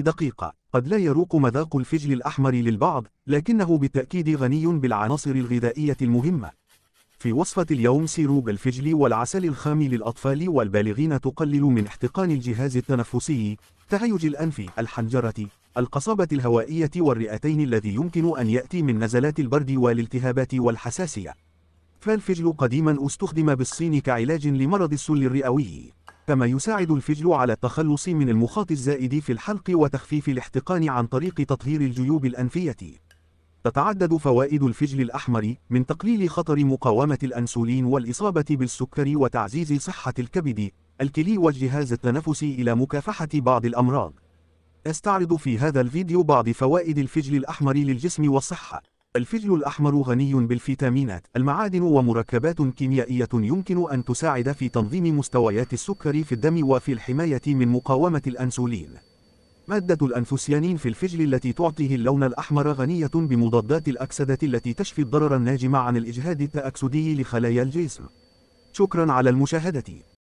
دقيقة قد لا يروق مذاق الفجل الأحمر للبعض لكنه بالتأكيد غني بالعناصر الغذائية المهمة في وصفة اليوم سيروب الفجل والعسل الخام للأطفال والبالغين تقلل من احتقان الجهاز التنفسي تهيج الأنف الحنجرة القصابة الهوائية والرئتين الذي يمكن أن يأتي من نزلات البرد والالتهابات والحساسية فالفجل قديما استخدم بالصين كعلاج لمرض السل الرئوي كما يساعد الفجل على التخلص من المخاط الزائد في الحلق وتخفيف الاحتقان عن طريق تطهير الجيوب الأنفية. تتعدد فوائد الفجل الأحمر من تقليل خطر مقاومة الأنسولين والإصابة بالسكر وتعزيز صحة الكبد، الكلي والجهاز التنفسي إلى مكافحة بعض الأمراض. استعرض في هذا الفيديو بعض فوائد الفجل الأحمر للجسم والصحة. الفلي الأحمر غني بالفيتامينات المعادن ومركبات كيميائية يمكن أن تساعد في تنظيم مستويات السكر في الدم وفي الحماية من مقاومة الأنسولين مادة الأنثوسيانين في الفجل التي تعطيه اللون الأحمر غنية بمضادات الأكسدة التي تشفي الضرر الناجم عن الإجهاد التأكسدي لخلايا الجسم شكرا على المشاهدة